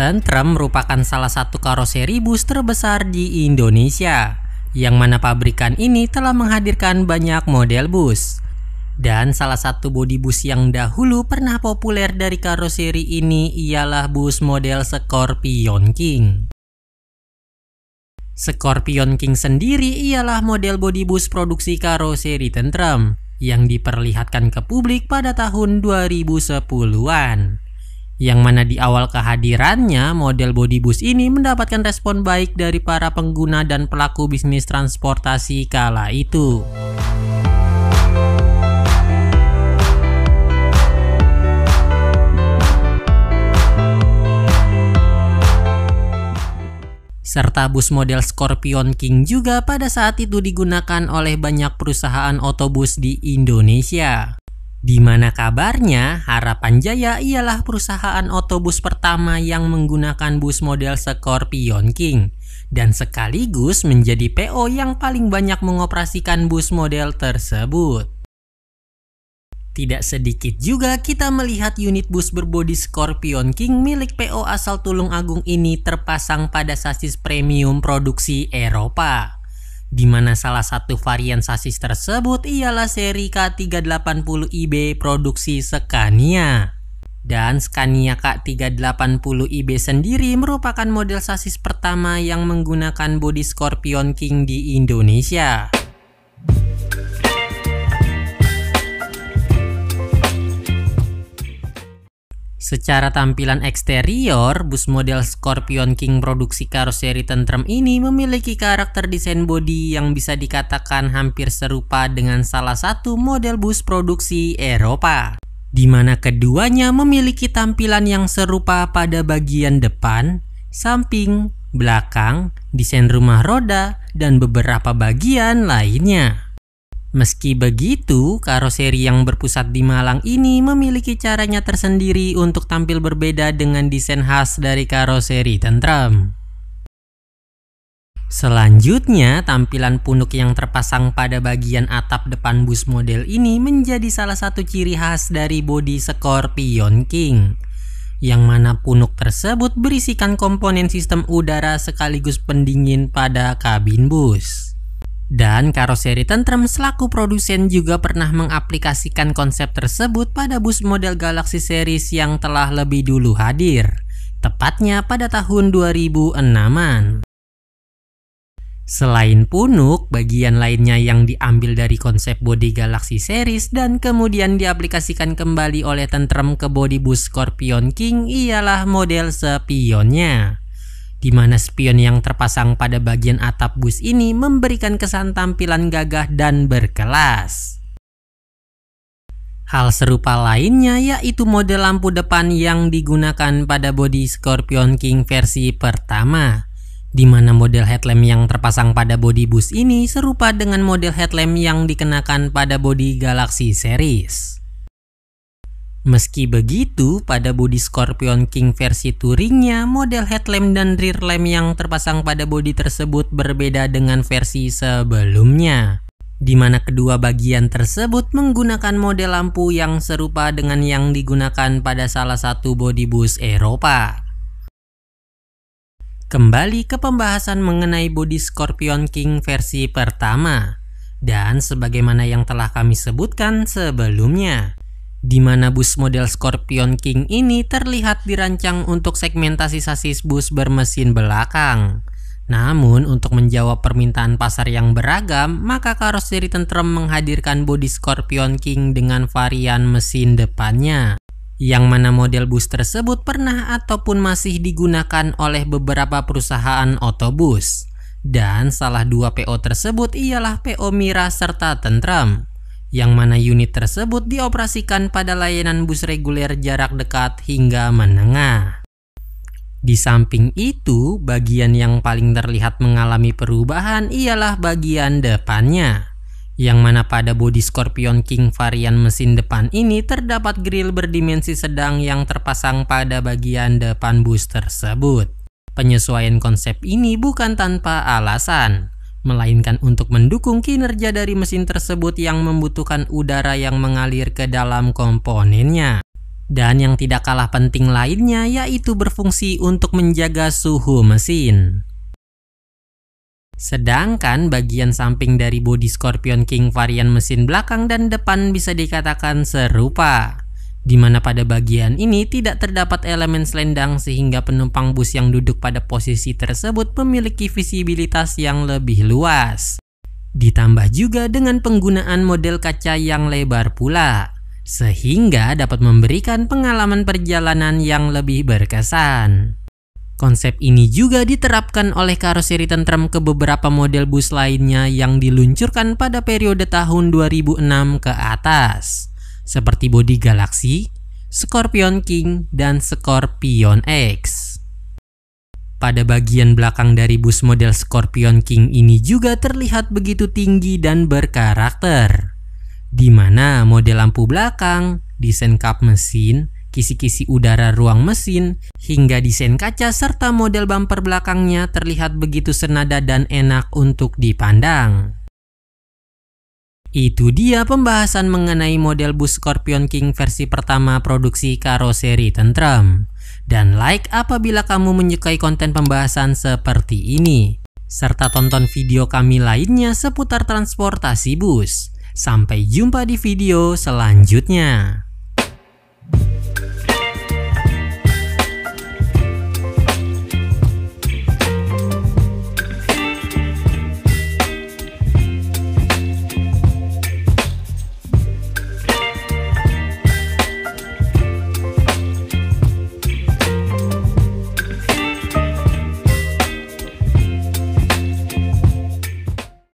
Tentrem merupakan salah satu karoseri bus terbesar di Indonesia, yang mana pabrikan ini telah menghadirkan banyak model bus. Dan salah satu bodi bus yang dahulu pernah populer dari karoseri ini ialah bus model Scorpion King. Scorpion King sendiri ialah model bodi bus produksi karoseri Tentrem yang diperlihatkan ke publik pada tahun 2010-an yang mana di awal kehadirannya model body bus ini mendapatkan respon baik dari para pengguna dan pelaku bisnis transportasi kala itu. serta bus model Scorpion King juga pada saat itu digunakan oleh banyak perusahaan otobus di Indonesia. Di mana kabarnya, Harapan Jaya ialah perusahaan otobus pertama yang menggunakan bus model Scorpion King dan sekaligus menjadi PO yang paling banyak mengoperasikan bus model tersebut. Tidak sedikit juga kita melihat unit bus berbodi Scorpion King milik PO asal Tulung Agung ini terpasang pada sasis premium produksi Eropa di mana salah satu varian sasis tersebut ialah seri K380IB produksi Scania. Dan Scania K380IB sendiri merupakan model sasis pertama yang menggunakan bodi Scorpion King di Indonesia. Secara tampilan eksterior, bus model Scorpion King produksi karoseri tentrem ini memiliki karakter desain bodi yang bisa dikatakan hampir serupa dengan salah satu model bus produksi Eropa. Di mana keduanya memiliki tampilan yang serupa pada bagian depan, samping, belakang, desain rumah roda, dan beberapa bagian lainnya. Meski begitu, karoseri yang berpusat di Malang ini memiliki caranya tersendiri untuk tampil berbeda dengan desain khas dari karoseri Tentram. Selanjutnya, tampilan punuk yang terpasang pada bagian atap depan bus model ini menjadi salah satu ciri khas dari bodi Scorpion King. Yang mana punuk tersebut berisikan komponen sistem udara sekaligus pendingin pada kabin bus. Dan karoseri Tentrem selaku produsen juga pernah mengaplikasikan konsep tersebut pada bus model Galaxy series yang telah lebih dulu hadir, tepatnya pada tahun 2006-an. Selain punuk, bagian lainnya yang diambil dari konsep bodi Galaxy series dan kemudian diaplikasikan kembali oleh Tentrem ke bodi bus Scorpion King ialah model sepionnya di mana spion yang terpasang pada bagian atap bus ini memberikan kesan tampilan gagah dan berkelas. Hal serupa lainnya yaitu model lampu depan yang digunakan pada bodi Scorpion King versi pertama, di mana model headlamp yang terpasang pada bodi bus ini serupa dengan model headlamp yang dikenakan pada bodi Galaxy series. Meski begitu, pada bodi Scorpion King versi touringnya, model headlamp dan rear lamp yang terpasang pada bodi tersebut berbeda dengan versi sebelumnya di mana kedua bagian tersebut menggunakan model lampu yang serupa dengan yang digunakan pada salah satu bodi bus Eropa. Kembali ke pembahasan mengenai bodi Scorpion King versi pertama, dan sebagaimana yang telah kami sebutkan sebelumnya, di mana bus model Scorpion King ini terlihat dirancang untuk segmentasi sasis bus bermesin belakang. Namun, untuk menjawab permintaan pasar yang beragam, maka karoseri tentrem menghadirkan bodi Scorpion King dengan varian mesin depannya. Yang mana model bus tersebut pernah ataupun masih digunakan oleh beberapa perusahaan otobus. Dan salah dua PO tersebut ialah PO Mira serta Tentrem yang mana unit tersebut dioperasikan pada layanan bus reguler jarak dekat hingga menengah. Di samping itu, bagian yang paling terlihat mengalami perubahan ialah bagian depannya, yang mana pada bodi Scorpion King varian mesin depan ini terdapat grill berdimensi sedang yang terpasang pada bagian depan bus tersebut. Penyesuaian konsep ini bukan tanpa alasan, melainkan untuk mendukung kinerja dari mesin tersebut yang membutuhkan udara yang mengalir ke dalam komponennya. Dan yang tidak kalah penting lainnya yaitu berfungsi untuk menjaga suhu mesin. Sedangkan bagian samping dari bodi Scorpion King varian mesin belakang dan depan bisa dikatakan serupa di mana pada bagian ini tidak terdapat elemen selendang sehingga penumpang bus yang duduk pada posisi tersebut memiliki visibilitas yang lebih luas. Ditambah juga dengan penggunaan model kaca yang lebar pula, sehingga dapat memberikan pengalaman perjalanan yang lebih berkesan. Konsep ini juga diterapkan oleh karoseri tentrem ke beberapa model bus lainnya yang diluncurkan pada periode tahun 2006 ke atas seperti body galaksi, Scorpion King, dan Scorpion X. Pada bagian belakang dari bus model Scorpion King ini juga terlihat begitu tinggi dan berkarakter, di mana model lampu belakang, desain kap mesin, kisi-kisi udara ruang mesin, hingga desain kaca serta model bumper belakangnya terlihat begitu senada dan enak untuk dipandang. Itu dia pembahasan mengenai model bus Scorpion King versi pertama produksi karoseri Tentram. Dan like apabila kamu menyukai konten pembahasan seperti ini. Serta tonton video kami lainnya seputar transportasi bus. Sampai jumpa di video selanjutnya.